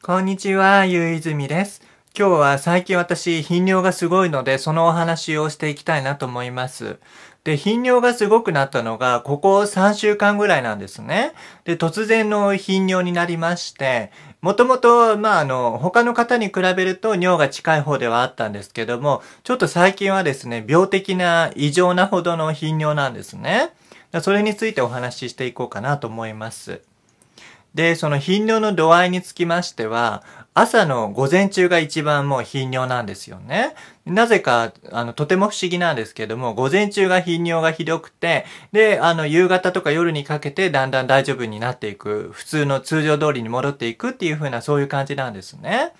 こんにちは、ゆういずみです。今日は最近私、頻尿がすごいので、そのお話をしていきたいなと思います。で、頻尿がすごくなったのが、ここ3週間ぐらいなんですね。で、突然の頻尿になりまして、もともと、まあ、あの、他の方に比べると尿が近い方ではあったんですけども、ちょっと最近はですね、病的な異常なほどの頻尿なんですね。それについてお話ししていこうかなと思います。で、その頻尿の度合いにつきましては、朝の午前中が一番もう頻尿なんですよね。なぜか、あの、とても不思議なんですけども、午前中が頻尿がひどくて、で、あの、夕方とか夜にかけてだんだん大丈夫になっていく、普通の通常通りに戻っていくっていう風なそういう感じなんですね。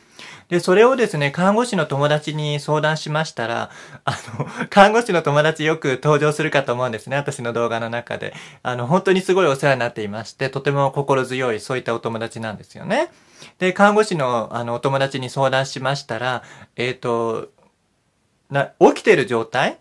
で、それをですね、看護師の友達に相談しましたら、あの、看護師の友達よく登場するかと思うんですね、私の動画の中で。あの、本当にすごいお世話になっていまして、とても心強い、そういったお友達なんですよね。で、看護師の、あの、お友達に相談しましたら、えっ、ー、と、な、起きてる状態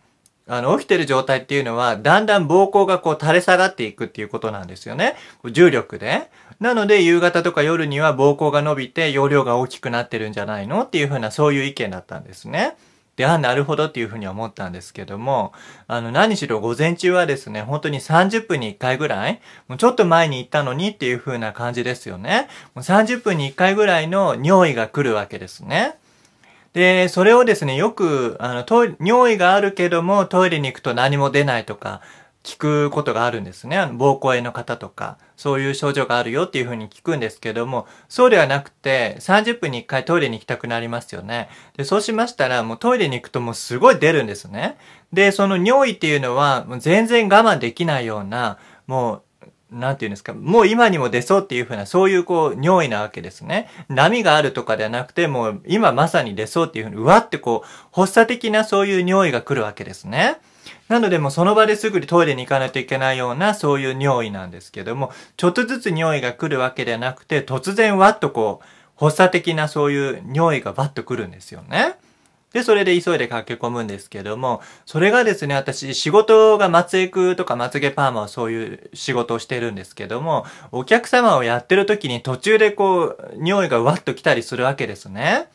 あの、起きてる状態っていうのは、だんだん膀胱がこう垂れ下がっていくっていうことなんですよね。重力で。なので、夕方とか夜には膀胱が伸びて容量が大きくなってるんじゃないのっていうふうな、そういう意見だったんですね。で、あ、なるほどっていうふうに思ったんですけども、あの、何しろ午前中はですね、本当に30分に1回ぐらい、もうちょっと前に行ったのにっていうふうな感じですよね。もう30分に1回ぐらいの尿意が来るわけですね。で、それをですね、よく、あの、尿意があるけども、トイレに行くと何も出ないとか、聞くことがあるんですね。あの、膀胱炎の方とか、そういう症状があるよっていうふうに聞くんですけども、そうではなくて、30分に1回トイレに行きたくなりますよね。で、そうしましたら、もうトイレに行くともうすごい出るんですね。で、その尿意っていうのは、もう全然我慢できないような、もうなんて言うんですか、もう今にも出そうっていうふうな、そういうこう、尿意なわけですね。波があるとかではなくて、もう今まさに出そうっていうふうに、うわってこう、発作的なそういう尿意が来るわけですね。なのでもうその場ですぐにトイレに行かないといけないようなそういう尿意なんですけども、ちょっとずつ尿意が来るわけではなくて、突然わっとこう、発作的なそういう尿意がバッと来るんですよね。で、それで急いで駆け込むんですけども、それがですね、私、仕事が松江区とかまつパーマをそういう仕事をしてるんですけども、お客様をやってる時に途中でこう、匂いがわっと来たりするわけですね。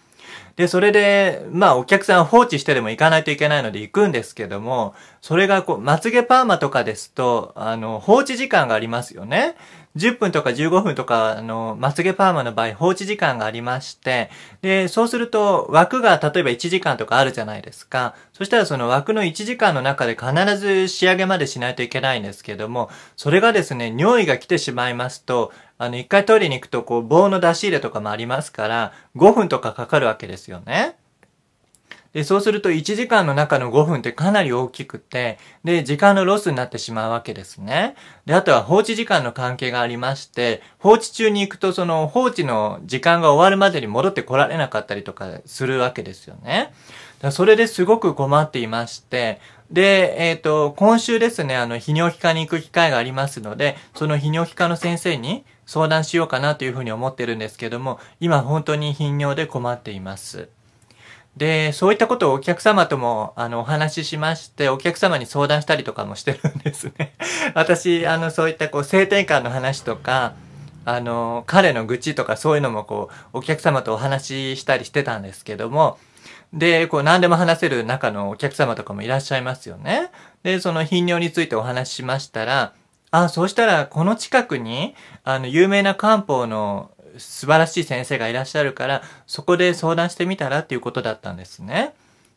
で、それで、まあお客さん放置してでも行かないといけないので行くんですけども、それがこう、まつげパーマとかですと、あの、放置時間がありますよね。10分とか15分とか、あの、まつげパーマの場合、放置時間がありまして、で、そうすると、枠が例えば1時間とかあるじゃないですか。そしたらその枠の1時間の中で必ず仕上げまでしないといけないんですけども、それがですね、尿意が来てしまいますと、あの、一回イりに行くと、こう、棒の出し入れとかもありますから、5分とかかかるわけですよね。で、そうすると1時間の中の5分ってかなり大きくて、で、時間のロスになってしまうわけですね。で、あとは放置時間の関係がありまして、放置中に行くとその放置の時間が終わるまでに戻って来られなかったりとかするわけですよね。それですごく困っていまして、で、えっ、ー、と、今週ですね、あの、泌尿器科に行く機会がありますので、その泌尿器科の先生に相談しようかなというふうに思ってるんですけども、今本当に頻尿で困っています。で、そういったことをお客様とも、あの、お話ししまして、お客様に相談したりとかもしてるんですね。私、あの、そういった、こう、性転換の話とか、あの、彼の愚痴とかそういうのも、こう、お客様とお話ししたりしてたんですけども、で、こう、何でも話せる中のお客様とかもいらっしゃいますよね。で、その頻尿についてお話ししましたら、あ、そうしたら、この近くに、あの、有名な漢方の素晴らしい先生がいらっしゃるから、そこで相談してみたらっていうことだったんですね。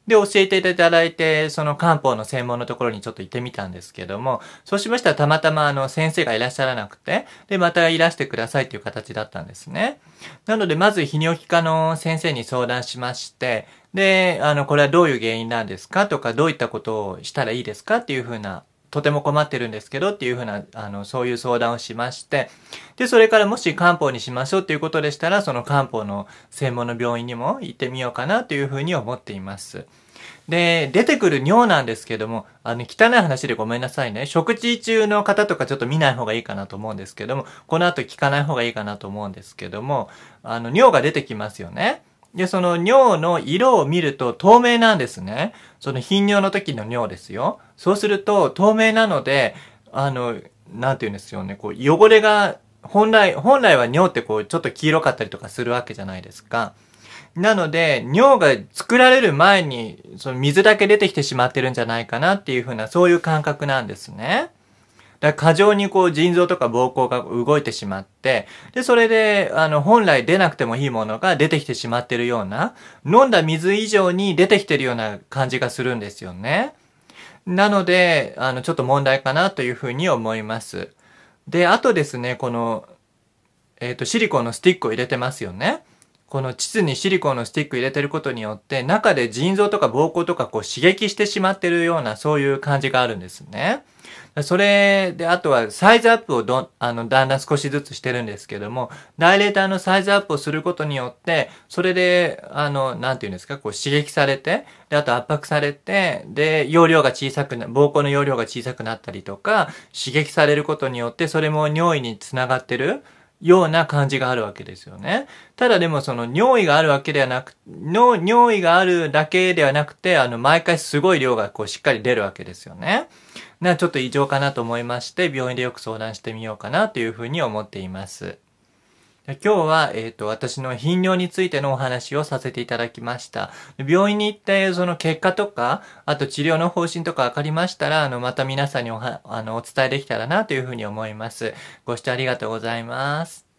で、教えていただいて、その漢方の専門のところにちょっと行ってみたんですけども、そうしましたらたまたまあの先生がいらっしゃらなくて、で、またいらしてくださいっていう形だったんですね。なので、まず泌尿器科の先生に相談しまして、で、あの、これはどういう原因なんですかとか、どういったことをしたらいいですかっていうふうなとても困ってるんですけどっていうふうな、あの、そういう相談をしまして、で、それからもし漢方にしましょうっていうことでしたら、その漢方の専門の病院にも行ってみようかなというふうに思っています。で、出てくる尿なんですけども、あの、汚い話でごめんなさいね。食事中の方とかちょっと見ない方がいいかなと思うんですけども、この後聞かない方がいいかなと思うんですけども、あの、尿が出てきますよね。で、その尿の色を見ると透明なんですね。その頻尿の時の尿ですよ。そうすると透明なので、あの、なんて言うんですよね、こう汚れが、本来、本来は尿ってこうちょっと黄色かったりとかするわけじゃないですか。なので、尿が作られる前に、その水だけ出てきてしまってるんじゃないかなっていうふうな、そういう感覚なんですね。過剰にこう腎臓とか膀胱が動いてしまって、で、それで、あの、本来出なくてもいいものが出てきてしまってるような、飲んだ水以上に出てきてるような感じがするんですよね。なので、あの、ちょっと問題かなというふうに思います。で、あとですね、この、えっ、ー、と、シリコンのスティックを入れてますよね。この膣にシリコンのスティック入れてることによって中で腎臓とか膀胱とかこう刺激してしまってるようなそういう感じがあるんですね。それで、あとはサイズアップをど、あの、だんだん少しずつしてるんですけども、ダイレーターのサイズアップをすることによって、それで、あの、なんていうんですか、こう刺激されて、で、あと圧迫されて、で、容量が小さくな、膀胱の容量が小さくなったりとか、刺激されることによって、それも尿意につながってる。ような感じがあるわけですよね。ただでもその尿意があるわけではなく、尿意があるだけではなくて、あの、毎回すごい量がこうしっかり出るわけですよね。な、ちょっと異常かなと思いまして、病院でよく相談してみようかなというふうに思っています。今日は、えっ、ー、と、私の頻尿についてのお話をさせていただきました。病院に行って、その結果とか、あと治療の方針とか分かりましたら、あの、また皆さんにおは、あの、お伝えできたらなというふうに思います。ご視聴ありがとうございます。